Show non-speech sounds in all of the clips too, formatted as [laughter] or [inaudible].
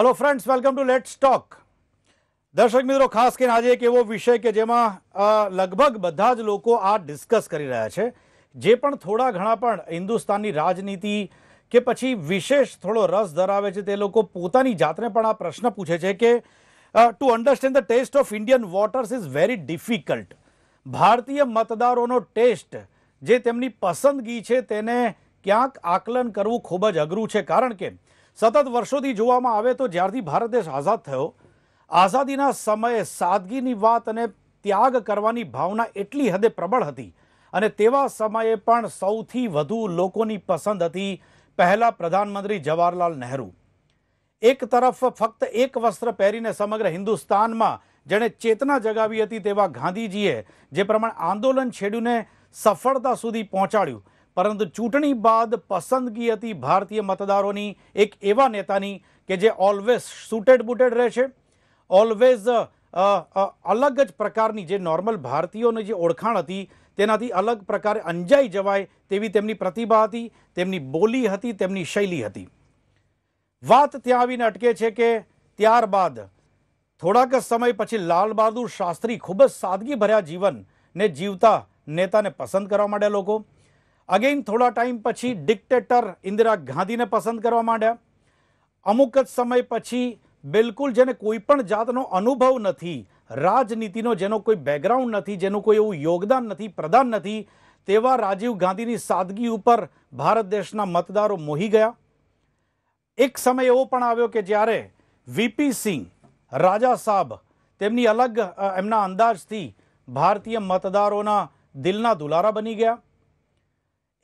Hello friends welcome to let's talk દર્શક મિત્રો ખાસ કરીને આજે એક એવો વિષય કે જેમાં લગભગ બધા જ લોકો આ ડિસ્કસ કરી રહ્યા છે જે પણ થોડા ઘણા પણ હિન્દુસ્તાનની રાજનીતિ કે પછી વિશેષ થોડો રસ ધરાવે છે તે લોકો પોતાની જાતને પણ આ પ્રશ્ન પૂછે છે કે to understand the taste of Indian voters is very difficult ભારતીય મતદારોનો ટેસ્ટ જે તેમની પસંદગી છે તેને ક્યાંક આકલન કરવું ખૂબ જ અઘરું છે કારણ કે સતત વર્ષોથી જોવામાં આવે તો જ્યારથી ભારત દેશ આઝાદ થયો આઝાદીના સમયે સાદગીની વાત અને ત્યાગ કરવાની ભાવના એટલી હદે પ્રબળ હતી અને તેવા સમયે પણ સૌથી વધુ લોકોની પસંદ હતી પહેલા પ્રધાનમંત્રી જવાહરલાલ નહેરુ એક તરફ ફક્ત એક વસ્ત્ર પહેરીને સમગ્ર હિન્દુસ્તાનમાં જેણે ચેતના જગાવી હતી તેવા ગાંધીજીએ જે પ્રમાણે આંદોલન છેડ્યુંને સફળતા સુધી પહોંચાડ્યું પરંતુ ચૂંટણી બાદ પસંદગી હતી ભારતીય મતદારોની એક એવા નેતાની કે જે ઓલવેઝ સુટેડ બુટેડ રહે છે ઓલવેઝ અલગ જ પ્રકારની જે નોર્મલ ભારતીયોની જે ઓળખાણ હતી તેનાથી અલગ પ્રકારે અંજાઈ જવાય તેવી તેમની પ્રતિભા હતી તેમની બોલી હતી તેમની શૈલી હતી વાત ત્યાં આવીને અટકે છે કે ત્યારબાદ થોડાક સમય પછી લાલ બહાદુર શાસ્ત્રી ખૂબ જ સાદગી ભર્યા જીવનને જીવતા નેતાને પસંદ કરવા માંડ્યા લોકો અગેન થોડા ટાઈમ પછી ડિક્ટેટર ઇન્દિરા ગાંધીને પસંદ કરવા માંડ્યા અમુક જ સમય પછી બિલકુલ જેને કોઈ પણ જાતનો અનુભવ નથી રાજનીતિનો જેનો કોઈ બેકગ્રાઉન્ડ નથી જેનું કોઈ એવું યોગદાન નથી પ્રદાન નથી તેવા રાજીવ ગાંધીની સાદગી ઉપર ભારત દેશના મતદારો મોહી ગયા એક સમય એવો પણ આવ્યો કે જ્યારે વીપી સિંહ રાજા સાહેબ તેમની અલગ એમના અંદાજથી ભારતીય મતદારોના દિલના દુલારા બની ગયા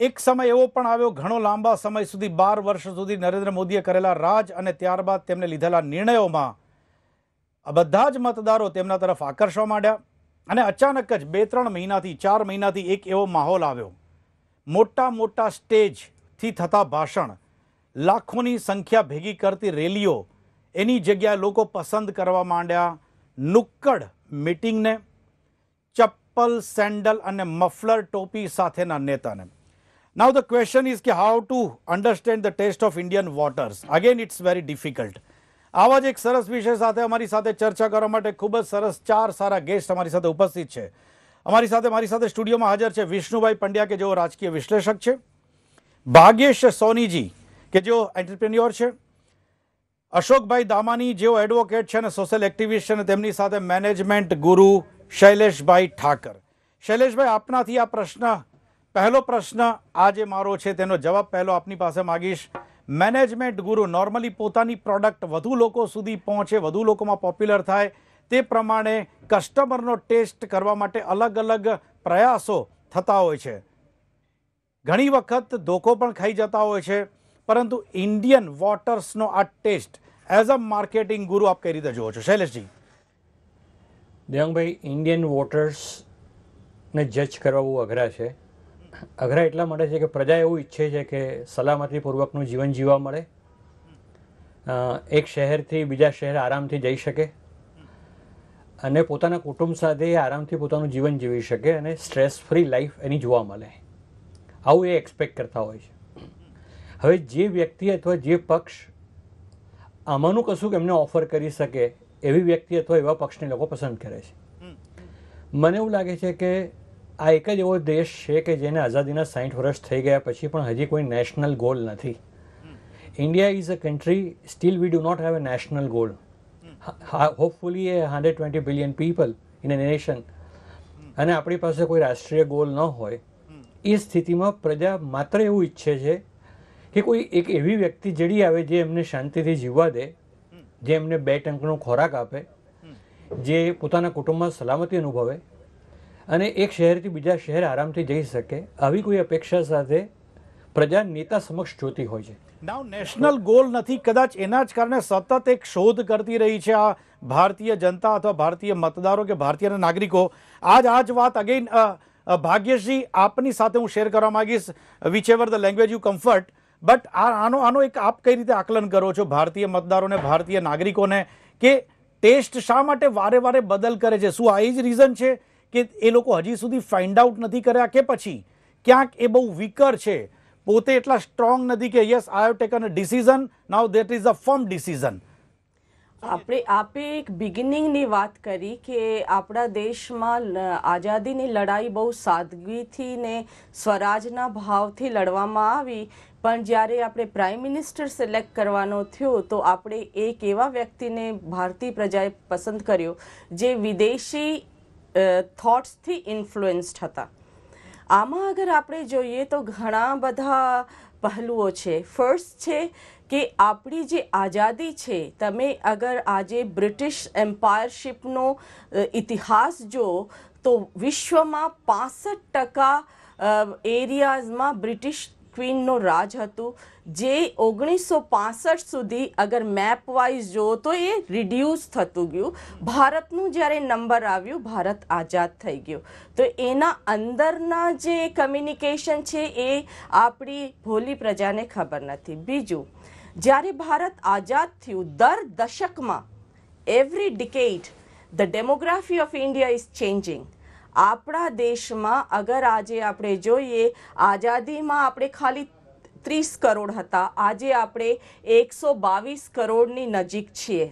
એક સમય એવો પણ આવ્યો ઘણો લાંબા સમય સુધી બાર વર્ષ સુધી નરેન્દ્ર મોદીએ કરેલા રાજ અને ત્યારબાદ તેમને લીધેલા નિર્ણયોમાં આ બધા જ મતદારો તેમના તરફ આકર્ષવા માંડ્યા અને અચાનક જ બે ત્રણ મહિનાથી ચાર મહિનાથી એક એવો માહોલ આવ્યો મોટા મોટા સ્ટેજથી થતા ભાષણ લાખોની સંખ્યા ભેગી કરતી રેલીઓ એની જગ્યાએ લોકો પસંદ કરવા માંડ્યા નુક્કડ મિટિંગને ચપ્પલ સેન્ડલ અને મફલર ટોપી સાથેના નેતાને Now the question is how to understand the taste of Indian waters. Again it's very difficult. આવા જ એક સરસ વિષય સાથે અમારી સાથે ચર્ચા કરવા માટે ખૂબ જ સરસ ચાર સારા ગેસ્ટ અમારી સાથે ઉપસ્થિત છે અમારી સાથે મારી સાથે સ્ટુડિયોમાં હાજર છે વિષ્ણુભાઈ પંડ્યા કે જેઓ રાજકીય વિશ્લેષક છે ભાગ્યેશ સોનીજી કે જેઓ એન્ટરપ્રેન્યોર છે અશોકભાઈ દામાની જેઓ એડવોકેટ છે અને સોશિયલ એક્ટિવિસ્ટ છે અને તેમની સાથે મેનેજમેન્ટ ગુરુ શૈલેષભાઈ ઠાકર શૈલેષભાઈ આપનાથી આ પ્રશ્ન પહેલો પ્રશ્ન આજે મારો છે તેનો જવાબ પહેલો આપની પાસે માગીશ મેનેજમેન્ટ ગુરુ નોર્મલી પોતાની પ્રોડક્ટ વધુ લોકો સુધી પહોંચે વધુ લોકોમાં પોપ્યુલર થાય તે પ્રમાણે કસ્ટમરનો ટેસ્ટ કરવા માટે અલગ અલગ પ્રયાસો થતા હોય છે ઘણી વખત ધોકો પણ ખાઈ જતા હોય છે પરંતુ ઇન્ડિયન વોટર્સનો આ ટેસ્ટ એઝ અ માર્કેટિંગ ગુરુ આપ કઈ રીતે જુઓ છો શૈલેષજી દેવંગભાઈ ઇન્ડિયન વોટર્સને જજ કરવા બહુ અઘરા છે અઘરા એટલા માટે છે કે પ્રજા એવું ઈચ્છે છે કે સલામતીપૂર્વકનું જીવન જીવવા મળે એક શહેરથી બીજા શહેર આરામથી જઈ શકે અને પોતાના કુટુંબ સાથે આરામથી પોતાનું જીવન જીવી શકે અને સ્ટ્રેસ ફ્રી લાઈફ એની જોવા મળે આવું એ એક્સપેક્ટ કરતા હોય છે હવે જે વ્યક્તિ અથવા જે પક્ષ આમાંનું કશું એમને ઓફર કરી શકે એવી વ્યક્તિ અથવા એવા પક્ષને લોકો પસંદ કરે છે મને એવું લાગે છે કે આ એક જ એવો દેશ છે કે જેને આઝાદીના સાઠ વર્ષ થઈ ગયા પછી પણ હજી કોઈ નેશનલ ગોલ નથી India is a country still we do not have a national goal hopefully a hundred twenty billion people in a nation અને આપણી પાસે કોઈ રાષ્ટ્રીય ગોલ ન હોય એ સ્થિતિમાં પ્રજા માત્ર એવું ઈચ્છે છે કે કોઈ એક એવી વ્યક્તિ જડી આવે જે એમને શાંતિથી જીવવા દે જે એમને બે ટંકનો ખોરાક આપે જે પોતાના કુટુંબમાં સલામતી અનુભવે અને એક શહેરથી બીજા શહેર આરામથી જઈ શકે આવી કોઈ અપેક્ષા સાથે પ્રજા નેતા સમક્ષ જોતી હોય છે નાવ નેશનલ ગોલ નથી કદાચ એના જ કારણે સતત એક શોધ કરતી રહી છે આ ભારતીય જનતા અથવા ભારતીય મતદારો કે ભારતીય નાગરિકો આજ આ જ વાત અગેઇન ભાગ્યશ્રી આપની સાથે હું શેર કરવા માંગીશ whichever the language you comfort but આ આનો આનો એક આપ કઈ રીતે આકલન કરો છો ભારતીય મતદારોને ભારતીય નાગરિકોને કે ટેસ્ટ શા માટે વારે વારે બદલ કરે છે શું આ જ રીઝન છે કે એ લોકો હજી સુધી ફાઇન્ડ આઉટ નથી કર્યા કે પછી ક્યાંક એ બહુ વીકર છે પોતે એટલા સ્ટ્રોંગ નથી કે yes I have taken a decision now that is a firm decision આપણે આપે એક બિગિનિંગની વાત કરી કે આપણા દેશમાં આઝાદીની લડાઈ બહુ સાદગીથી ને સ્વરાજના ભાવથી લડવામાં આવી પણ જ્યારે આપણે પ્રાઇમ મિનિસ્ટર સિલેક્ટ કરવાનો થયો તો આપણે એક એવા વ્યક્તિને ભારતીય પ્રજાએ પસંદ કર્યો જે વિદેશી થોટ્સથી ઇન્ફ્લુએન્સ્ડ હતા આમાં અગર આપણે જોઈએ તો ઘણા બધા પહેલુઓ છે ફર્સ્ટ છે કે આપણી જે આઝાદી છે તમે અગર આજે બ્રિટિશ એમ્પાયરશિપનો ઇતિહાસ જો તો વિશ્વમાં પાસઠ ટકા એરિયાઝમાં બ્રિટિશ ક્વીનનું રાજ હતું જે ઓગણીસો પાસઠ સુધી અગર મેપ વાઇઝ જો તો એ રિડ્યુસ થતું ગયું ભારતનું જ્યારે નંબર આવ્યું ભારત આઝાદ થઈ ગયું તો એના અંદરના જે કમ્યુનિકેશન છે એ આપણી ભોલી પ્રજાને ખબર નથી બીજું જ્યારે ભારત આઝાદ થયું દર દશકમાં every decade the demography of India is changing આપણા દેશમાં અગર આજે આપણે જોઈએ આઝાદીમાં આપણે ખાલી ત્રીસ કરોડ હતા આજે આપણે એકસો બાવીસ કરોડની નજીક છીએ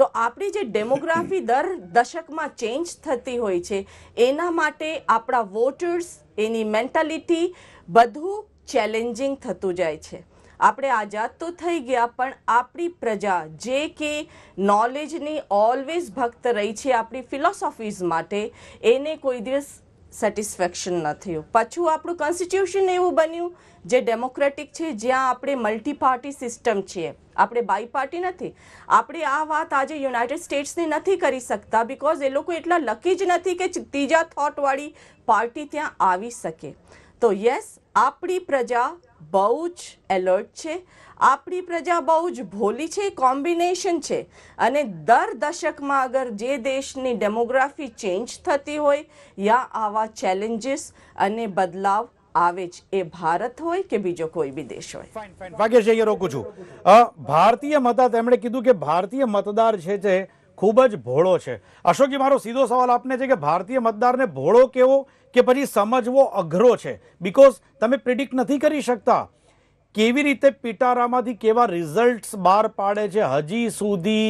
તો આપણી જે ડેમોગ્રાફી દર દશકમાં ચેન્જ થતી હોય છે એના માટે આપણા વોટર્સ એની મેન્ટાલિટી બધું ચેલેન્જિંગ થતું જાય છે આપણે આઝાદ તો થઈ ગયા પણ આપણી પ્રજા જે કે નોલેજની ઓલવેઝ ભક્ત રહી છે આપણી ફિલોસોફીઝ માટે એને કોઈ દિવસ સેટિસ્ફેક્શન ન થયું પાછું આપણું કોન્સ્ટિટ્યુશન એવું બન્યું જે ડેમોક્રેટિક છે જ્યાં આપણે મલ્ટી પાર્ટી સિસ્ટમ છીએ આપણે બાય પાર્ટી નથી આપણે આ વાત આજે યુનાઇટેડ સ્ટેટ્સની નથી કરી શકતા બિકોઝ એ લોકો એટલા લકી જ નથી કે ત્રીજા થોટવાળી પાર્ટી ત્યાં આવી શકે તો યસ આપણી પ્રજા બહુ જ એલર્ટ છે આપણી પ્રજા બહુ જ ભોલી છે કોમ્બિનેશન છે અને દર દશકમાં અગર જે દેશની ડેમોગ્રાફી ચેન્જ થતી હોય યા આવા ચેલેન્જીસ અને બદલાવ આવે છે એ ભારત હોય કે બીજો કોઈ બી દેશ હોય ભાગ્યશ્રી રોકું છું ભારતીય મતદાર એમણે કીધું કે ભારતીય મતદાર છે જે ખૂબ જ ભોળો છે અશોકજી મારો સીધો સવાલ આપને છે કે ભારતીય મતદારને ભોળો કેવો કે પછી સમજવો અઘરો છે બિકોઝ તમે પ્રિડિક્ટ નથી કરી શકતા કેવી રીતે પિટારામાંથી કેવા રિઝલ્ટ્સ બહાર પાડે છે હજી સુધી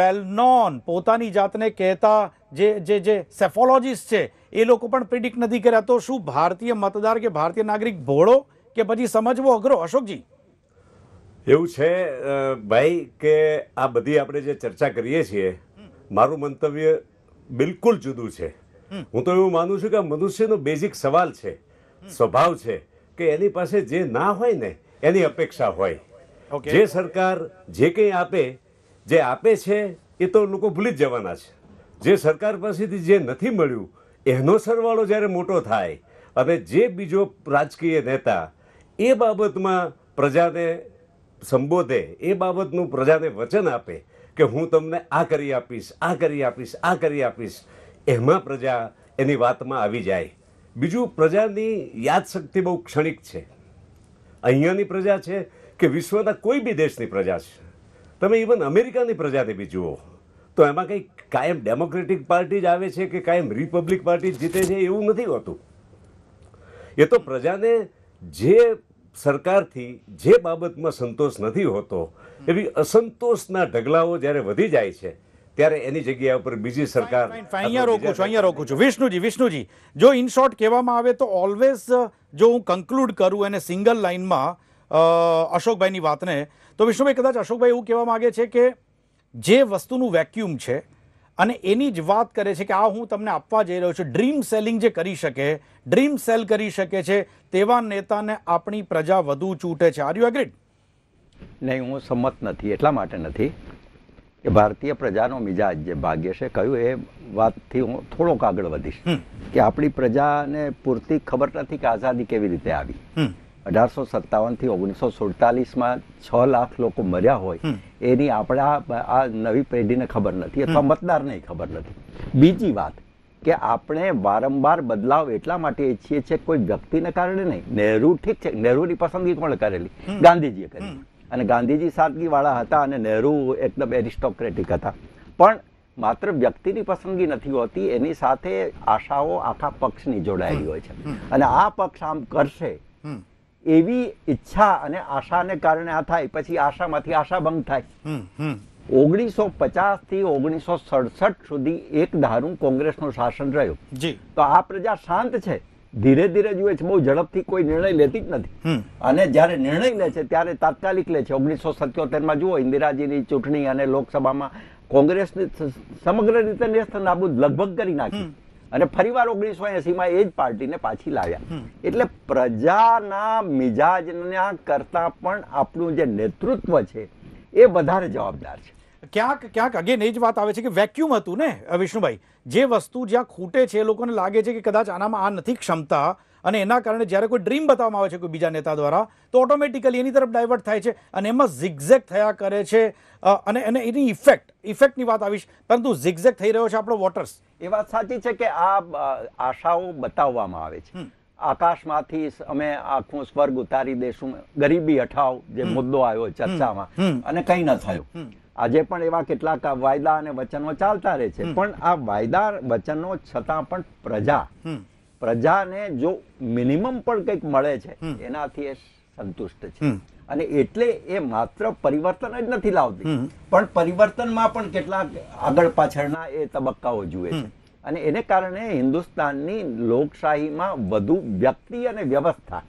વેલ નોન પોતાની જાતને કહેતા જે જે જે સેફોલોજીસ્ટ છે એ લોકો પણ પ્રિડિક્ટ નથી કર્યા તો શું ભારતીય મતદાર કે ભારતીય નાગરિક ભોળો કે પછી સમજવો અઘરો અશોકજી એવું છે ભાઈ કે આ બધી આપણે જે ચર્ચા કરીએ છીએ મારું મંતવ્ય બિલકુલ જુદું છે હું તો એવું માનું છું કે આ મનુષ્યનો બેઝિક સવાલ છે સ્વભાવ છે કે એની પાસે જે ના હોય ને એની અપેક્ષા હોય જે સરકાર જે કંઈ આપે જે આપે છે એ તો લોકો ભૂલી જ જવાના છે જે સરકાર પાસેથી જે નથી મળ્યું એનો સરવાળો જ્યારે મોટો થાય અને જે બીજો રાજકીય નેતા એ બાબતમાં પ્રજાને સંબોધે એ બાબતનું પ્રજાને વચન આપે કે હું તમને આ કરી આપીશ આ કરી આપીશ આ કરી આપીશ એમાં પ્રજા એની વાતમાં આવી જાય બીજું પ્રજાની યાદશક્તિ બહુ ક્ષણિક છે અહીંયાની પ્રજા છે કે વિશ્વના કોઈ બી દેશની પ્રજા છે તમે ઇવન અમેરિકાની પ્રજાને બી જુઓ તો એમાં કંઈક કાયમ ડેમોક્રેટિક પાર્ટી જ આવે છે કે કાયમ રિપબ્લિક પાર્ટી જીતે છે એવું નથી હોતું એ તો પ્રજાને જે સરકારથી જે બાબતમાં સંતોષ નથી હોતો એવી અસંતોષના ઢગલાઓ જ્યારે વધી જાય છે ત્યારે એની જગ્યા ઉપર બીજી સરકાર અહીંયા રોકું છું અહીંયા રોકું છું વિષ્ણુજી વિષ્ણુજી જો ઇન શોર્ટ કહેવામાં આવે તો ઓલવેઝ જો હું કન્ક્લુડ કરું એને સિંગલ લાઇનમાં અશોકભાઈની વાતને તો વિષ્ણુભાઈ કદાચ અશોકભાઈ એવું કહેવા માગે છે કે જે વસ્તુનું વેક્યુમ છે અને એની જ વાત કરે છે કે આ હું તમને આપવા જઈ રહ્યો છું ડ્રીમ સેલિંગ જે કરી શકે ડ્રીમ સેલ કરી શકે છે તેવા નેતાને આપણી પ્રજા વધુ ચૂંટે છે આર યુ એગ્રીડ નહીં હું સંમત નથી એટલા માટે નથી કે ભારતીય પ્રજાનો મિજાજ જે ભાગ્ય છે કહ્યું એ વાતથી હું થોડોક આગળ વધીશ કે આપણી પ્રજાને પૂરતી ખબર નથી કે આઝાદી કેવી રીતે આવી અઢારસો સત્તાવનથી ઓગણીસો સુડતાલીસમાં છ લાખ લોકો મર્યા હોય એની આપણા આ નવી પેઢીને ખબર નથી અથવા મતદારને ખબર નથી બીજી વાત કે આપણે વારંવાર બદલાવ એટલા માટે ઈચ્છીએ છીએ કોઈ વ્યક્તિને કારણે નહીં નહેરુ ઠીક છે નહેરુની પસંદગી કોણે કરેલી ગાંધીજીએ કરી અને ગાંધીજી સાદગીવાળા હતા અને નહેરુ એકદમ એરિસ્ટોક્રેટિક હતા પણ માત્ર વ્યક્તિની પસંદગી નથી હોતી એની સાથે આશાઓ આખા પક્ષની જોડાયેલી હોય છે અને આ પક્ષ આમ કરશે એવી ઈચ્છા અને આશાને કારણે આ થાય પછી આશામાંથી આશાભંગ થાય ઓગણીસો પચાસ થી ઓગણીસો સડસઠ સુધી એક ધારું કોંગ્રેસનું શાસન રહ્યું તો આ પ્રજા શાંત છે ધીરે ધીરે જુએ છે બહુ ઝડપથી કોઈ નિર્ણય લેતી જ નથી અને જ્યારે નિર્ણય લે છે ત્યારે તાત્કાલિક લે છે ઓગણીસો સત્યોતેરમાં જુઓ ઇન્દિરાજીની ચૂંટણી અને લોકસભામાં કોંગ્રેસની સમગ્ર રીતે નેસ્ત નાબૂદ લગભગ કરી નાખી અને ફરીવાર ઓગણીસો એસીમાં એ જ પાર્ટીને પાછી લાવ્યા એટલે પ્રજાના મિજાજના કરતાં પણ આપણું જે નેતૃત્વ છે એ વધારે જવાબદાર છે ક્યાંક ક્યાંક અગેન એ જ વાત આવે છે કે વેક્યુમ હતું ને વિષ્ણુભાઈ જે વસ્તુ જ્યાં ખૂટે છે એ લોકોને લાગે છે કે કદાચ આનામાં આ નથી ક્ષમતા અને એના કારણે જ્યારે કોઈ ડ્રીમ બતાવવામાં આવે છે કોઈ બીજા નેતા દ્વારા તો ઓટોમેટિકલી એની તરફ ડાયવર્ટ થાય છે અને એમાં ઝિગઝેક થયા કરે છે અને એને એની ઇફેક્ટ ઇફેક્ટની વાત આવીશ પરંતુ ઝિગઝેક થઈ રહ્યો છે આપણો વોટર્સ એ વાત સાચી છે કે આ આશાઓ બતાવવામાં આવે છે આકાશમાંથી અમે આખું સ્વર્ગ ઉતારી દેશું ગરીબી હટાવ જે મુદ્દો આવ્યો ચર્ચામાં અને કંઈ ન થયું આજે પણ એવા કેટલાક વાયદા અને વચનો ચાલતા રહે છે પણ આ વાયદા વચનો છતાં પણ પ્રજા પ્રજાને જો મિનિમમ પણ કંઈક મળે છે એનાથી એ સંતુષ્ટ છે અને એટલે એ માત્ર પરિવર્તન જ નથી લાવતી પણ પરિવર્તનમાં પણ કેટલાક આગળ પાછળના એ તબક્કાઓ જુએ છે અને એને કારણે હિન્દુસ્તાનની લોકશાહીમાં વધુ વ્યક્તિ અને વ્યવસ્થા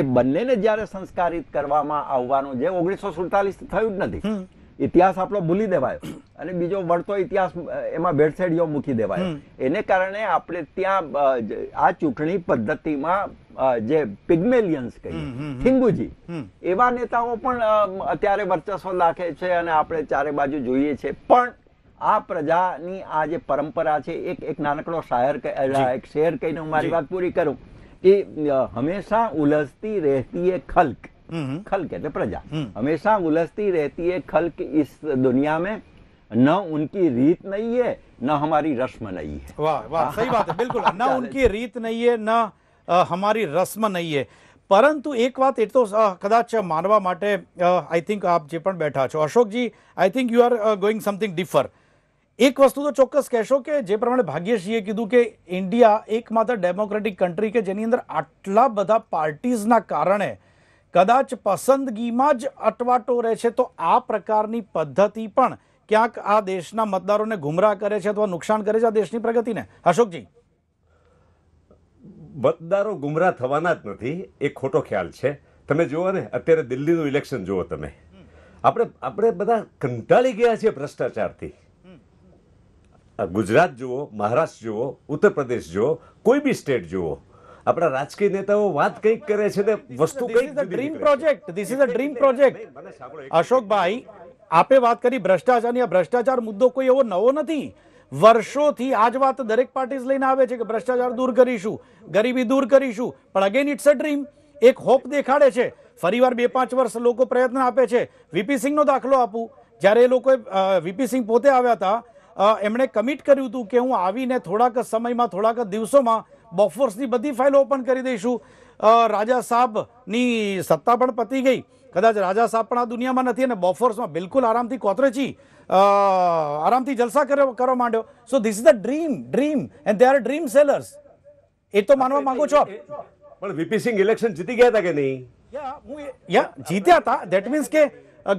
એ બંનેને જ્યારે સંસ્કારિત કરવામાં આવવાનું જે ઓગણીસો સુડતાલીસ થયું જ નથી ઇતિહાસ આપણો ભૂલી દેવાયો અને બીજો વળતો ઇતિહાસ એમાં ભેળસેડીઓ મૂકી દેવાયો એને કારણે આપણે ત્યાં આ ચૂંટણી પદ્ધતિમાં જે પિગ્મેલિયન્સ કહીએ થિંગુજી એવા નેતાઓ પણ અત્યારે વર્ચસ્વ રાખે છે અને આપણે ચારે બાજુ જોઈએ છે પણ આ પ્રજાની આ જે પરંપરા છે એક એક નાનકડો શાયર એક શેર કહીને હું મારી વાત પૂરી કરું કે હંમેશા ઉલસતી રહેતી એ ખલક हम्म। खल कहते प्रजा हम्म। हमेशा उलझती रहती है खल की इस दुनिया में न उनकी रीत नहीं है न हमारी रस्म नहीं है वाह वाह सही बात है बिल्कुल न [laughs] उनकी रीत नहीं है न हमारी रस्म नहीं है परंतु एक बात तो कदाच मानवा माटे आई थिंक आप जो बैठा छो Ashok ji I think you are going something differ एक वस्तु तो चौक्स कहशो कि जे प्रमाण भाग्यशीए कीधु के इंडिया एकमात्र डेमोक्रेटिक कंट्री के जेनी अंदर आटला बधा पार्टीज ना कारण કદાચ પસંદગીમાં જ અટવાટો રહે છે તો આ પ્રકારની પદ્ધતિ પણ ક્યાંક આ દેશના મતદારોને ગુમરાહ કરે છે અથવા નુકસાન કરે છે આ દેશની પ્રગતિને અશોકજી મતદારો ગુમરાહ થવાના જ નથી એ ખોટો ખ્યાલ છે તમે જુઓ ને અત્યારે દિલ્હીનું ઇલેક્શન જુઓ તમે આપણે આપણે બધા કંટાળી ગયા છીએ ભ્રષ્ટાચારથી ગુજરાત જુઓ મહારાષ્ટ્ર જુઓ ઉત્તર પ્રદેશ જુઓ કોઈ બી સ્ટેટ જુઓ આપણા રાજકીય નેતાઓ વાત કંઈક કરે છે ને વસ્તુ કંઈક dream project this is a dream project અશોકભાઈ આપે વાત કરી ભ્રષ્ટાચારની આ ભ્રષ્ટાચાર મુદ્દો કોઈ એવો નવો નથી વર્ષોથી આ જ વાત દરેક પાર્ટીઝ લઈને આવે છે કે ભ્રષ્ટાચાર દૂર કરીશું ગરીબી દૂર કરીશું પણ અગેન ઇટ્સ અ ડ્રીમ એક હોપ દેખાડે છે ફરીવાર બે પાંચ વર્ષ લોકો પ્રયત્ન આપે છે વીપી સિંહનો દાખલો આપું જ્યારે એ લોકોએ વીપી સિંહ પોતે આવ્યા હતા એમણે કમિટ કર્યું હતું કે હું આવીને થોડાક સમયમાં થોડાક દિવસોમાં બોફોર્સની બધી ફાઇલો ઓપન કરી દઈશું રાજા સાહેબની સત્તા પણ પતી ગઈ કદાચ રાજા સાહેબ પણ આ દુનિયામાં નથી અને બોફોર્સમાં બિલકુલ આરામથી કોતરેચી આરામથી જલસા કરવા માંડ્યો so this is the dream dream and they are dream sellers એ તો માનવા માંગો છો પણ વીપી સિંહ ઇલેક્શન જીતી ગયા હતા કે નહીં યા જીત્યા હતા ધેટ મીન્સ કે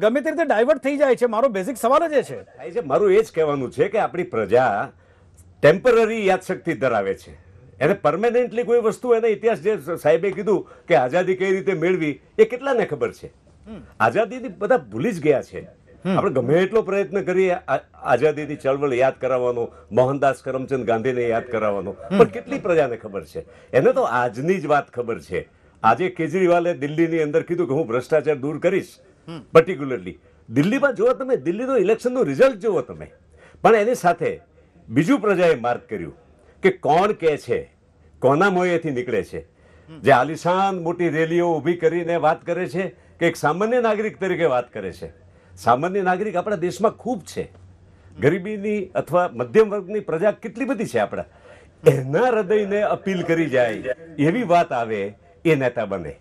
ગમે તે રીતે ડાયવર્ટ થઈ જાય છે મારો બેઝિક સવાલ જ એ છે મારું એ જ કહેવાનું છે કે આપણી પ્રજા ટેમ્પરરી યાદશક્તિ ધરાવે છે એને પરમેનન્ટલી કોઈ વસ્તુ એના ઇતિહાસ જે સાહેબે કીધું કે આઝાદી કઈ રીતે મેળવી એ કેટલાને ખબર છે આઝાદીની બધા ભૂલી જ ગયા છે આપણે ગમે એટલો પ્રયત્ન કરીએ આઝાદીની ચળવળ યાદ કરાવવાનો મોહનદાસ કરમચંદ ગાંધીને યાદ કરાવવાનો પણ કેટલી પ્રજાને ખબર છે એને તો આજની જ વાત ખબર છે આજે કેજરીવાલે દિલ્હીની અંદર કીધું કે હું ભ્રષ્ટાચાર દૂર કરીશ પર્ટિક્યુલરલી દિલ્હીમાં જુઓ તમે દિલ્હીનું ઇલેક્શનનું રિઝલ્ટ જુઓ તમે પણ એની સાથે બીજું પ્રજાએ માર્ક કર્યું કે કોણ કે છે કોના મોયેથી નીકળે છે જે આલિશાન મોટી રેલીઓ ઊભી કરીને વાત કરે છે કે એક સામાન્ય નાગરિક તરીકે વાત કરે છે સામાન્ય નાગરિક આપણા દેશમાં ખૂબ છે ગરીબીની અથવા મધ્યમ વર્ગની પ્રજા કેટલી બધી છે આપણા એના હૃદયને અપીલ કરી જાય એવી વાત આવે એ નેતા બને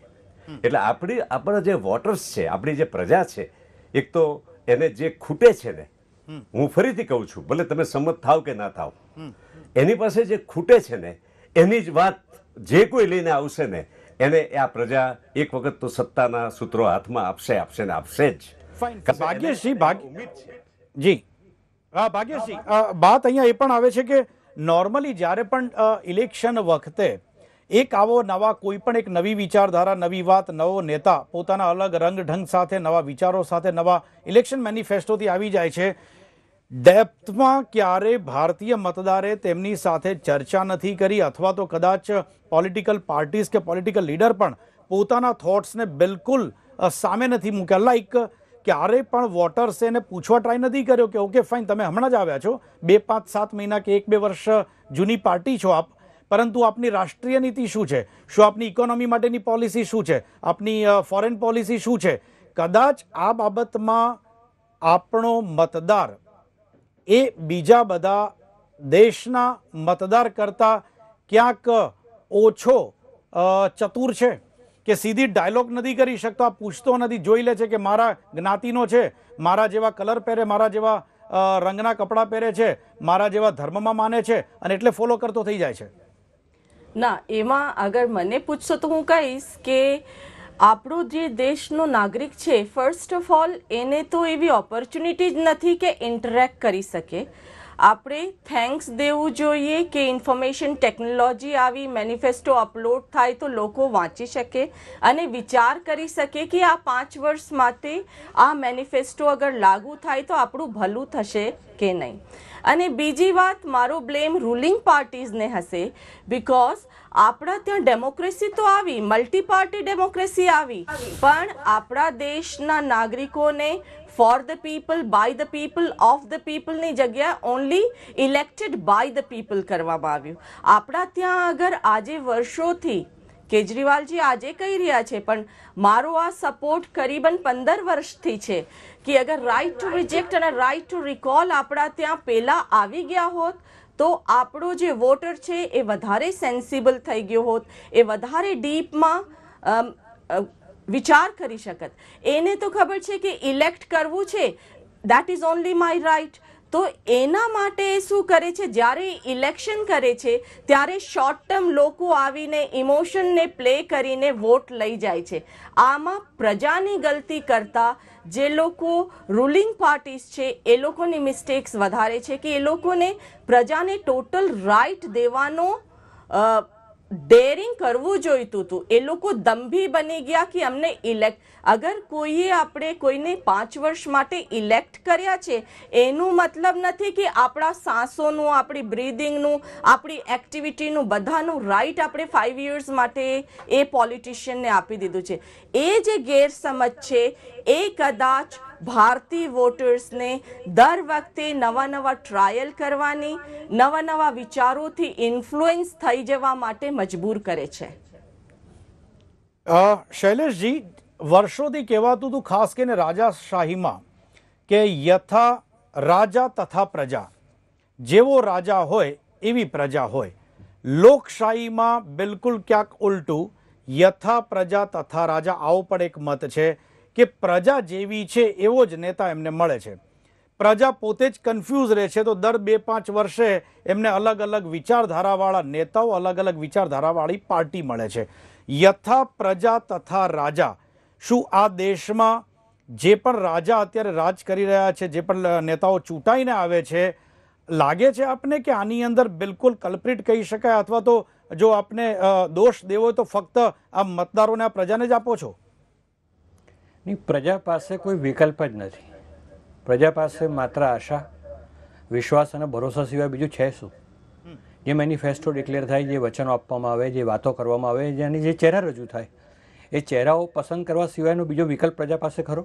એટલે આપણી આપણા જે વોટર્સ છે આપણી જે પ્રજા છે એક તો એને જે ખૂટે છે ને હું ફરીથી કહું છું ભલે તમે સંમત થાવ કે ના થાવ એની પાસે જે ખૂટે છે ને એની જ વાત જે કોઈ લઈને આવશે ને એને આ પ્રજા એક વખત તો સત્તાના સૂત્રો હાથમાં આપશે આપશે ને આપશે જ ભાગ્યશ્રી ભાગ્ય જી હા ભાગ્યશ્રી વાત અહીંયા એ પણ આવે છે કે નોર્મલી જ્યારે પણ ઇલેક્શન વખતે એક આવો નવા કોઈ પણ એક નવી વિચારધારા નવી વાત નવો નેતા પોતાના અલગ રંગ ઢંગ સાથે નવા વિચારો સાથે નવા ઇલેક્શન મેનિફેસ્ટોથી આવી જાય છે ડેપ્થમાં ક્યારે ભારતીય મતદારે તેમની સાથે ચર્ચા નથી કરી અથવા તો કદાચ પોલિટિકલ પાર્ટીઝ કે પોલિટિકલ લીડર પણ પોતાના થોટ્સને બિલકુલ સામે નથી મૂક્યા લાઈક ક્યારે પણ વોટર્સે એને પૂછવા ટ્રાય નથી કર્યો કે ઓકે ફાઇન તમે હમણાં જ આવ્યા છો બે પાંચ સાત મહિના કે એક બે વર્ષ જૂની પાર્ટી છો આપ પરંતુ આપની રાષ્ટ્રીય નીતિ શું છે શું આપની ઇકોનોમી માટેની પોલિસી શું છે આપની ફોરેન પોલિસી શું છે કદાચ આ બાબતમાં આપણો મતદાર એ બીજા બધા દેશના મતદાર કરતાં ક્યાંક ઓછો ચતુર છે કે સીધી ડાયલોગ નથી કરી શકતો પૂછતો નથી જોઈ લે છે કે મારા જ્ઞાતિનો છે મારા જેવા કલર પહેરે મારા જેવા રંગના કપડાં પહેરે છે મારા જેવા ધર્મમાં માને છે અને એટલે ફોલો કરતો થઈ જાય છે ના એમાં આગળ મને પૂછશો તો હું કહીશ કે આપણો જે દેશનો નાગરિક છે ફર્સ્ટ ઓફ ઓલ એને તો એવી ઓપોર્ચ્યુનિટી જ નથી કે ઇન્ટરેક્ટ કરી શકે આપણે થેન્ક્સ દેવું જોઈએ કે ઇન્ફોર્મેશન ટેકનોલોજી આવી મેનિફેસ્ટો અપલોડ થાય તો લોકો વાંચી શકે અને વિચાર કરી શકે કે આ પાંચ વર્ષ માટે આ મેનિફેસ્ટો અગર લાગુ થાય તો આપણું ભલું થશે કે નહીં અને બીજી વાત મારો બ્લેમ રૂલિંગ પાર્ટીઝને હશે બિકોઝ આપણા ત્યાં ડેમોક્રેસી તો આવી મલ્ટી પાર્ટી ડેમોક્રેસી આવી પણ આપણા દેશના નાગરિકોને for the people by the people of the પીપલની જગ્યાએ only elected by the people કરવામાં આવ્યું આપણા ત્યાં અગર આજે વર્ષોથી કેજરીવાલજી આજે કહી રહ્યા છે પણ મારો આ સપોર્ટ કરીબન પંદર વર્ષથી છે કે અગર રાઇટ ટુ રિજેક્ટ અને રાઇટ ટુ રિકોલ આપણા ત્યાં પહેલાં આવી ગયા હોત તો આપણો જે વોટર છે એ વધારે સેન્સિબલ થઈ ગયો હોત એ વધારે ડીપમાં વિચાર કરી શકત એને તો ખબર છે કે ઇલેક્ટ કરવું છે that is only my right તો એના માટે શું કરે છે જ્યારે ઇલેક્શન કરે છે ત્યારે શોર્ટ ટર્મ લોકો આવીને ઇમોશનને પ્લે કરીને વોટ લઈ જાય છે આમાં પ્રજાની ગલતી કરતા જે લોકો રૂલિંગ પાર્ટીઝ છે એ લોકોની મિસ્ટેક્સ વધારે છે કે એ લોકોને પ્રજાને ટોટલ રાઈટ દેવાનો ડેરિંગ કરવું જોઈતું હતું એ લોકો દંભી બની ગયા કે અમને ઇલેક્ટ અગર કોઈએ આપણે કોઈને પાંચ વર્ષ માટે ઇલેક્ટ કર્યા છે એનું મતલબ નથી કે આપણા સાંસોનું આપણી બ્રીધિંગનું આપણી એક્ટિવિટીનું બધાનું રાઈટ આપણે ફાઇવ યર્સ માટે એ પોલિટિશિયનને આપી દીધું છે એ જે ગેરસમજ છે એ કદાચ ભારતીય વોટર્સને દર વખતે નવા નવા ટ્રાયલ કરવાની નવા નવા વિચારોથી ઇન્ફ્લુએન્સ થઈ જવા માટે મજબૂર કરે છે શૈલેષજી વર્ષોથી કહેવાતું હતું ખાસ કરીને રાજાશાહીમાં કે યથા રાજા તથા પ્રજા જેવો રાજા હોય એવી પ્રજા હોય લોકશાહીમાં બિલકુલ ક્યાંક ઉલટું યથા પ્રજા તથા રાજા આવો પણ એક મત છે કે પ્રજા જેવી છે એવો જ નેતા એમને મળે છે પ્રજા પોતે જ કન્ફ્યુઝ રહે છે તો દર બે પાંચ વર્ષે એમને અલગ અલગ વિચારધારાવાળા નેતાઓ અલગ અલગ વિચારધારાવાળી પાર્ટી મળે છે યથા પ્રજા તથા રાજા શું આ દેશમાં જે પણ રાજા અત્યારે રાજ કરી રહ્યા છે જે પણ નેતાઓ ચૂંટાઈને આવે છે લાગે છે આપને કે આની અંદર બિલકુલ કલ્પ્રિટ કહી શકાય અથવા તો જો આપને દોષ દેવો તો ફક્ત આ મતદારોને આ પ્રજાને જ આપો છો નહીં પ્રજા પાસે કોઈ વિકલ્પ જ નથી પ્રજા પાસે માત્ર આશા વિશ્વાસ અને ભરોસા સિવાય બીજું છે શું જે મેનિફેસ્ટો ડિક્લેર થાય જે વચનો આપવામાં આવે જે વાતો કરવામાં આવે જેની જે ચહેરા રજૂ થાય એ ચહેરાઓ પસંદ કરવા સિવાયનો બીજો વિકલ્પ પ્રજા પાસે ખરો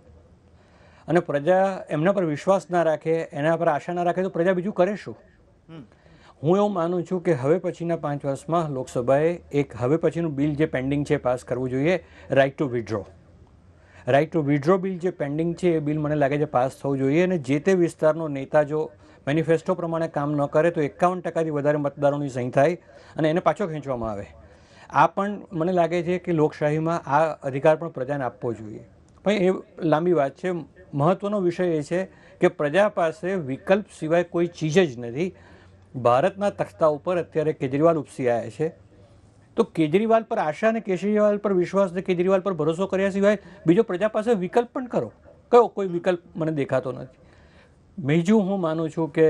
અને પ્રજા એમના પર વિશ્વાસ ના રાખે એના પર આશા ના રાખે તો પ્રજા બીજું કરે શું હું એવું માનું છું કે હવે પછીના પાંચ વર્ષમાં લોકસભાએ એક હવે પછીનું બિલ જે પેન્ડિંગ છે પાસ કરવું જોઈએ right to withdraw right to withdraw bill જે પેન્ડિંગ છે એ બિલ મને લાગે છે પાસ થવું જોઈએ અને જે તે વિસ્તારનો નેતા જો મેનિફેસ્ટો પ્રમાણે કામ ન કરે તો એકાવન ટકાથી વધારે મતદારોની સહી થાય અને એને પાછો ખેંચવામાં આવે આ પણ મને લાગે છે કે લોકશાહીમાં આ અધિકાર પણ પ્રજાને આપવો જોઈએ પણ એ લાંબી વાત છે મહત્ત્વનો વિષય એ છે કે પ્રજા પાસે વિકલ્પ સિવાય કોઈ ચીજ જ નથી ભારતના તખ્તા ઉપર અત્યારે કેજરીવાલ ઉપસી આવ્યા છે તો કેજરીવાલ પર આશા અને કેજરીવાલ પર વિશ્વાસ ને કેજરીવાલ પર ભરોસો કર્યા સિવાય બીજો પ્રજા પાસે વિકલ્પ પણ કરો કયો કોઈ વિકલ્પ મને દેખાતો નથી બીજું હું માનું છું કે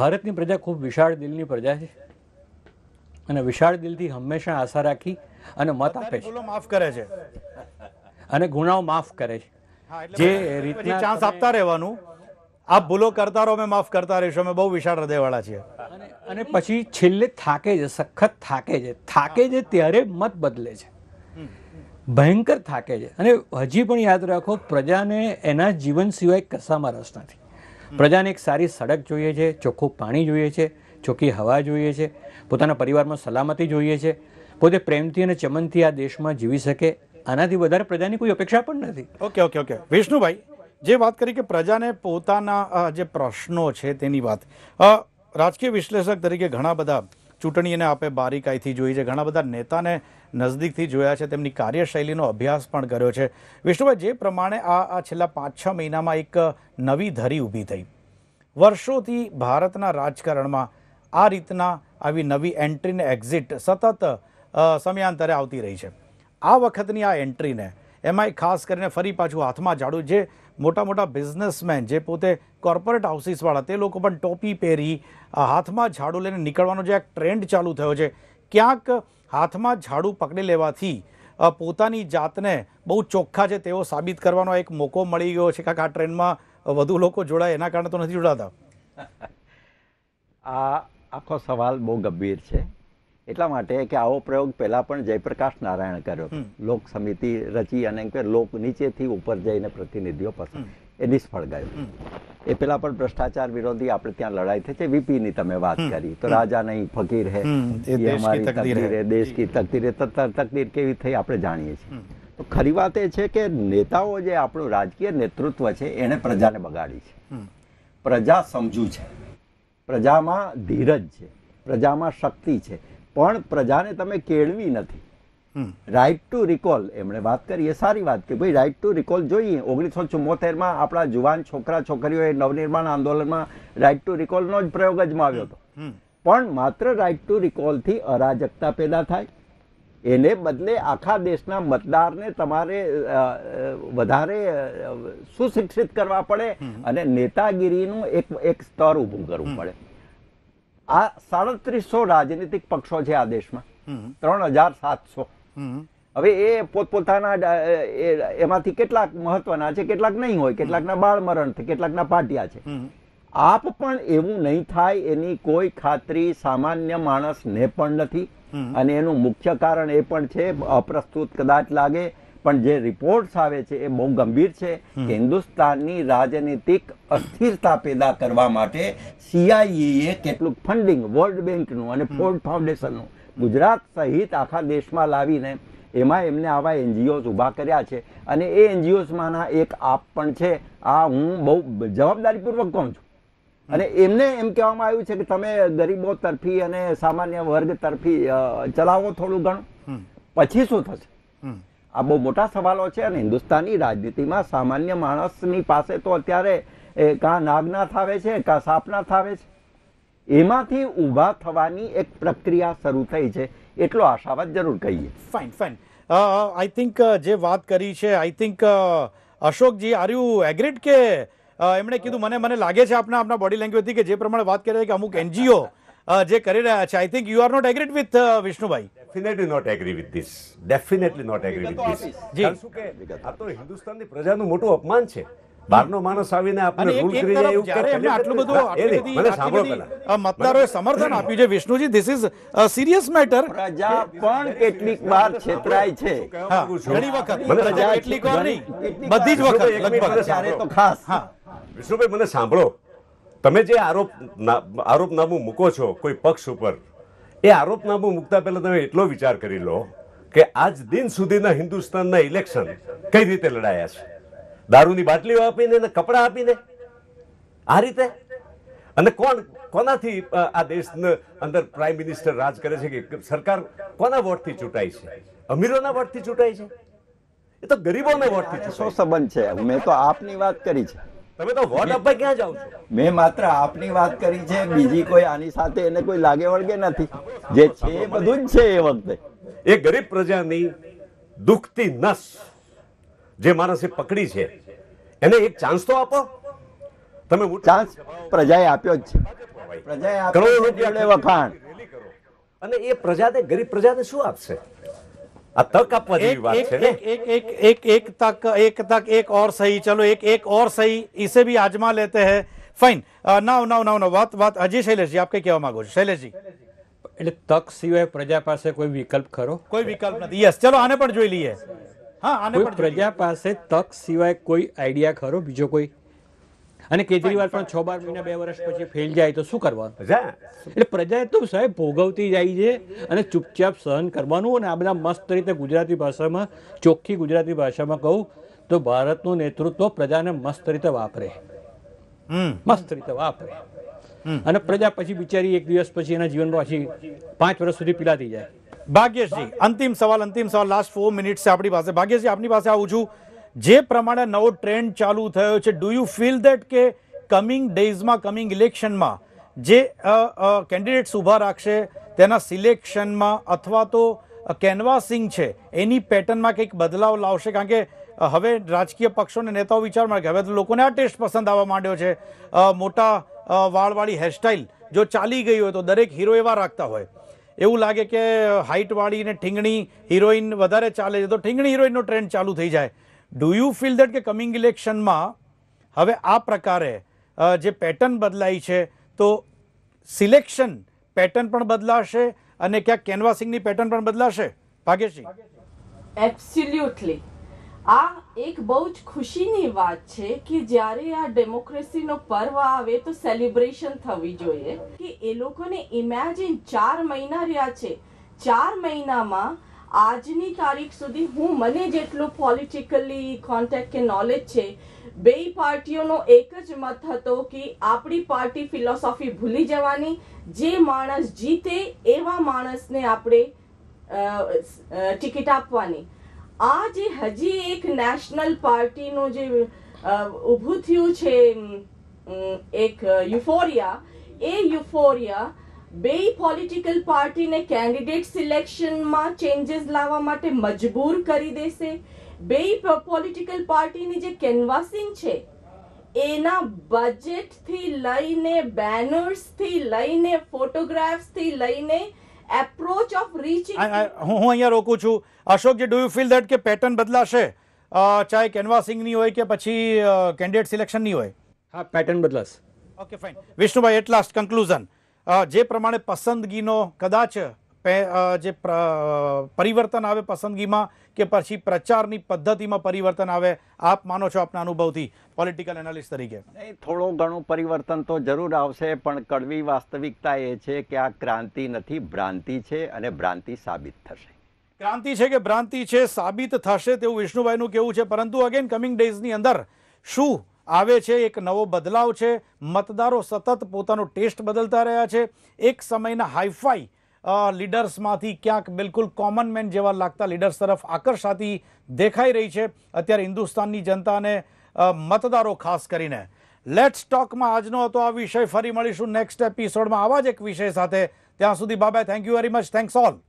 ભારતની પ્રજા ખૂબ વિશાળ દિલની પ્રજા છે અને વિશાળ દિલથી હંમેશા આશા રાખી અને મત આપે છે માફ કરે છે અને ગુનાઓ માફ કરે છે જે રીતે ચાન્સ આપતા રહેવાનું આપ ભૂલો કરતા રહો અમે માફ કરતા રહીશું અમે બહુ વિશાળ હૃદયવાળા છીએ અને પછી છેલ્લે થાકે છે સખત થાકે છે થાકે છે ત્યારે મત બદલે છે ભયંકર થાકે છે અને હજી પણ યાદ રાખો પ્રજાને એના જીવન સિવાય કસામાં રસ નથી પ્રજાને એક સારી સડક જોઈએ છે ચોખ્ખું પાણી જોઈએ છે ચોખ્ખી હવા જોઈએ છે પોતાના પરિવારમાં સલામતી જોઈએ છે પોતે પ્રેમથી અને ચમનથી આ દેશમાં જીવી શકે આનાથી વધારે પ્રજાની કોઈ અપેક્ષા પણ નથી ઓકે ઓકે ઓકે વિષ્ણુભાઈ જે વાત કરી કે પ્રજાને પોતાના જે પ્રશ્નો છે તેની વાત રાજકીય વિશ્લેષક તરીકે ઘણા બધા ચૂંટણીને આપે બારીકાઈથી જોઈ છે ઘણા બધા નેતાને નજદીકથી જોયા છે તેમની કાર્યશૈલીનો અભ્યાસ પણ કર્યો છે વિષ્ણુભાઈ જે પ્રમાણે આ છેલ્લા પાંચ છ મહિનામાં એક નવી ધરી ઊભી થઈ વર્ષોથી ભારતના રાજકારણમાં આ રીતના આવી નવી એન્ટ્રીને એક્ઝિટ સતત સમયાંતરે આવતી રહી છે આ વખતની આ એન્ટ્રીને એમાંય ખાસ કરીને ફરી પાછું હાથમાં ઝાડું જે મોટા મોટા બિઝનેસમેન જે પોતે કોર્પોરેટ હાઉસીસવાળા તે લોકો પણ ટોપી પહેરી હાથમાં ઝાડુ લઈને નીકળવાનો જે એક ટ્રેન્ડ ચાલુ થયો છે ક્યાંક હાથમાં ઝાડુ પકડી લેવાથી પોતાની જાતને બહુ ચોખ્ખા છે તેઓ સાબિત કરવાનો એક મોકો મળી ગયો છે કાંક આ ટ્રેન્ડમાં વધુ લોકો જોડાય એના કારણે તો નથી જોડાતા [laughs] આ આખો સવાલ બહુ ગંભીર છે એટલા માટે કે આવો પ્રયોગ પહેલાં પણ જયપ્રકાશ નારાયણ કર્યો લોક સમિતિ રચી અને લોક નીચેથી ઉપર જઈને પ્રતિનિધિઓ પસંદ એ નિષ્ફળ ગયો એ પેલા પણ ભ્રષ્ટાચાર વિરોધી આપણે ત્યાં લડાઈ થઈ છે વીપીની તમે વાત કરી તો રાજા નહીં ફકીર હે અમારી તકદીર હે દેશ કી તકદીર હે તકદીર કેવી થઈ આપણે જાણીએ છીએ તો ખરી વાત એ છે કે નેતાઓ જે આપણું રાજકીય નેતૃત્વ છે એને પ્રજાને બગાડી છે પ્રજા સમજુ છે પ્રજામાં ધીરજ છે પ્રજામાં શક્તિ છે પણ પ્રજાને તમે કેળવી નથી રાઇટ ટુ રિકોલ એમણે વાત કરી એ સારી વાત કે ભાઈ રાઈટ ટુ રિકોલ જોઈએ ઓગણીસો ચુમ્મોતેરમાં આપણા જુવાન છોકરા છોકરીઓએ નવનિર્માણ આંદોલનમાં રાઇટ ટુ રિકોલનો જ પ્રયોગ અજમાવ્યો હતો પણ માત્ર રાઇટ ટુ રિકોલથી અરાજકતા પેદા થાય એને બદલે આખા દેશના મતદારને તમારે વધારે સુશિક્ષિત કરવા પડે અને નેતાગીરીનું એક એક સ્તર ઊભું કરવું પડે આ સાડત્રીસો રાજનીતિક પક્ષો છે આ દેશમાં ત્રણ હજાર સાતસો હવે એ પોતપોતાના એમાંથી કેટલાક મહત્વના છે કેટલાક નહીં હોય કેટલાકના બાળમરણ છે કેટલાકના પાટિયા છે આપ પણ એવું નહીં થાય એની કોઈ ખાતરી સામાન્ય માણસને પણ નથી અને એનું મુખ્ય કારણ એ પણ છે અપ્રસ્તુત કદાચ લાગે પણ જે રિપોર્ટ્સ આવે છે એ બહુ ગંભીર છે કે હિન્દુસ્તાનની રાજનીતિક અસ્થિરતા પેદા કરવા માટે સીઆઈએ કેટલું ફંડિંગ વર્લ્ડ બેંકનું અને ફોર્ડ ફાઉન્ડેશનનું ગુજરાત સહિત આખા દેશમાં લાવીને એમાં એમને આવા એનજીઓઝ ઊભા કર્યા છે અને એ એનજીઓઝમાંના એક આપ પણ છે આ હું બહુ જવાબદારીપૂર્વક કહું છું અને એમને એમ કહેવામાં આવ્યું છે કે તમે ગરીબો તરફી અને સામાન્ય વર્ગ તરફી ચલાવો થોડું ઘણું પછી શું થશે આ બહુ મોટા સવાલો છે અને હિન્દુસ્તાની રાજનીતિમાં સામાન્ય માણસની પાસે તો અત્યારે કાં નાગનાથ આવે છે કાં સાપનાથ આવે છે એમાંથી ઊભા થવાની એક પ્રક્રિયા શરૂ થઈ છે એટલો આશાવાદ જરૂર કહીએ ફાઇન ફાઇન આઈ થિંક જે વાત કરી છે I think Ashokji are you agreed કે એમણે કીધું મને મને લાગે છે આપના આપના બોડી લેંગ્વેજથી કે જે પ્રમાણે વાત કરી કે અમુક એનજીઓ જે કરી રહ્યા છે I think you are not agreed with Vishnubhai definitely not agree with this definitely not agree with this જી આ તો હિન્દુસ્તાનની પ્રજાનું મોટું અપમાન છે બહારનો માણસ આવીને આપણે રૂલ કરી જાય એવું કે એમને આટલું બધું આટલી બધી સાંભળો પહેલા મતદારોએ સમર્થન આપ્યું છે Vishnuji this is serious matter પ્રજા પણ કેટલીક વાર છેતરાય છે ઘણી વખત પ્રજા કેટલીક વાર નહીં બધી જ વખત લગભગ ત્યારે તો ખાસ વિષ્ણુભાઈ મને સાંભળો તમે જે આરોપ આરોપનામું મૂકો છો કોઈ પક્ષ ઉપર એ આરોપનામું મૂકતા પહેલા તમે એટલો વિચાર કરી લો કે આજ દિન સુધીના હિન્દુસ્તાનના ઇલેક્શન કઈ રીતે લડાયા છે દારૂની બાટલીઓ આપીને અને કપડાં આપીને આ રીતે અને કોણ કોનાથી આ દેશના અંદર પ્રાઇમ મિનિસ્ટર રાજ કરે છે કે સરકાર કોના વોટથી ચૂંટાય છે અમીરોના વોટથી ચૂંટાય છે એ તો ગરીબોને વોટથી શું સંબંધ છે મેં તો આપની વાત કરી છે તમે તો વોટ આપવા ક્યાં જાવ છો મેં માત્ર આપની વાત કરી છે બીજી કોઈ આની સાથે એને કોઈ લાગે વળગે નથી જે છે બધું જ છે એ વખતે એ ગરીબ પ્રજાની દુખતી નસ જે માણસે પકડી છે એને એક ચાન્સ તો આપો તમે ચાન્સ પ્રજાએ આપ્યો જ છે પ્રજાએ કરોડો રૂપિયા વખાણ અને એ પ્રજાને ગરીબ પ્રજાને શું આપશે આ તક આપવા જેવી વાત છે એક એક એક એક તક એક તક એક ઓર સહી ચલો એક એક ઓર સહી इसे भी આજમા લેતે हैं fine now now now now વાત વાત અજય શૈલેશજી આપ કે કહેવા માંગો છો શૈલેશજી એટલે તક સિવાય પ્રજા પાસે કોઈ વિકલ્પ ખરો કોઈ વિકલ્પ નથી યસ ચલો આને પણ જોઈ લઈએ કોઈ પ્રજા પાસે તક સિવાય કોઈ આઈડિયા ખરો બીજો કોઈ અને કેજરીવાલ પણ છ બાર મહિના બે વર્ષ પછી ફેલ જાય તો શું કરવાનું એટલે પ્રજા તો સાહેબ ભોગવતી જાય છે અને ચૂપચાપ સહન કરવાનું અને આ બધા મસ્ત રીતે ગુજરાતી ભાષામાં ચોખ્ખી ગુજરાતી ભાષામાં કહું તો ભારતનું નેતૃત્વ પ્રજાને મસ્ત રીતે વાપરે મસ્ત રીતે વાપરે અને પ્રજા પછી બિચારી એક દિવસ પછી એના જીવન પછી પાંચ વર્ષ સુધી પીલાતી જાય ભાગ્યેશજી અંતિમ સવાલ અંતિમ સવાલ લાસ્ટ ફોર મિનિટ્સ છે આપણી પાસે ભાગ્યેશજી આપની પાસે આવું છું જે પ્રમાણે નવો ટ્રેન્ડ ચાલુ થયો છે ડુ યુ ફીલ દેટ કે કમિંગ ડેઝમાં કમિંગ ઇલેક્શનમાં જે કેન્ડિડેટ્સ ઊભા રાખશે તેના સિલેક્શનમાં અથવા તો કેનવાસિંગ છે એની પેટર્નમાં કંઈક બદલાવ લાવશે કારણ કે હવે રાજકીય પક્ષોને નેતાઓ વિચાર મળે કે હવે તો લોકોને આ ટેસ્ટ પસંદ આવવા માંડ્યો છે મોટા વાળવાળી હેરસ્ટાઇલ જો ચાલી ગઈ હોય તો દરેક હીરો એવા રાખતા હોય એવું લાગે કે હાઇટવાળી ને ઠીંગણી હિરોઈન વધારે ચાલે છે તો ઠીંગણી હિરોઈનનો ટ્રેન્ડ ચાલુ થઈ જાય ડુ યુ ફીલ દેટ કે કમિંગ ઇલેક્શનમાં હવે આ પ્રકારે જે પેટર્ન બદલાઈ છે તો સિલેક્શન પેટર્ન પણ બદલાશે અને ક્યાંક કેનવાસિંગની પેટર્ન પણ બદલાશે ભાગ્યશ્રી એબ્સોલ્યુટલી આ એક બહુ જ ખુશીની વાત છે કે જ્યારે આ ડેમોક્રેસીનો પર્વ આવે તો સેલિબ્રેશન થવી જોઈએ કે એ લોકોને ઇમેજિન ચાર મહિના રહ્યા છે ચાર મહિનામાં આજની તારીખ સુધી હું મને જેટલું પોલિટિકલી કોન્ટેક્ટ કે નોલેજ છે બે પાર્ટીઓનો એક જ મત હતો કે આપણી પાર્ટી ફિલોસોફી ભૂલી જવાની જે માણસ જીતે એવા માણસને આપણે ટિકિટ આપવાની આ જે હજી એક નેશનલ પાર્ટીનું જે ઊભું થયું છે એક યુફોરિયા એ યુફોરિયા બે પોલિટિકલ પાર્ટીને કેન્ડિડેટ સિલેક્શનમાં ચેન્જીસ લાવવા માટે મજબૂર કરી દેશે બે પોલિટિકલ પાર્ટીની જે કેનવાસિંગ છે એના બજેટથી લઈને બેનર્સથી લઈને ફોટોગ્રાફ્સથી લઈને એપ્રોચ ઓફ રીચિંગ હું અહીંયા રોકું છું Ashokji do you feel that કે પેટર્ન બદલાશે ચાહે કેનવાસિંગની હોય કે પછી કેન્ડિડેટ સિલેક્શનની હોય હા પેટર્ન બદલાશે okay fine Vishnubhai at last conclusion જે પ્રમાણે પસંદગીનો કદાચ જે પરિવર્તન આવે પસંદગીમાં કે પછી પ્રચારની પદ્ધતિમાં પરિવર્તન આવે આપ માનો છો આપના અનુભવથી પોલિટિકલ એનાલિસ્ટ તરીકે થોડું ઘણું પરિવર્તન તો જરૂર આવશે પણ કડવી વાસ્તવિકતા એ છે કે આ ક્રાંતિ નથી ભ્રાંતિ છે અને ભ્રાંતિ સાબિત થશે ક્રાંતિ છે કે ભ્રાંતિ છે સાબિત થશે તેવું વિષ્ણુભાઈનું કેવું છે પરંતુ અગેન કમિંગ ડેઝની અંદર શું આવે છે એક નવો બદલાવ છે મતદારો સતત પોતાનો ટેસ્ટ બદલતા રહ્યા છે એક સમયના હાઈફાઈ લીડર્સમાંથી ક્યાંક બિલકુલ કોમન મેન જેવા લાગતા લીડર્સ તરફ આકર્ષાતી દેખાઈ રહી છે અત્યારે હિન્દુસ્તાનની જનતાને મતદારો ખાસ કરીને લેટ્સ ટોકમાં આજનો હતો આ વિષય ફરી મળીશું નેક્સ્ટ એપિસોડમાં આવા જ એક વિષય સાથે ત્યાં સુધી bye bye thank you very much thanks all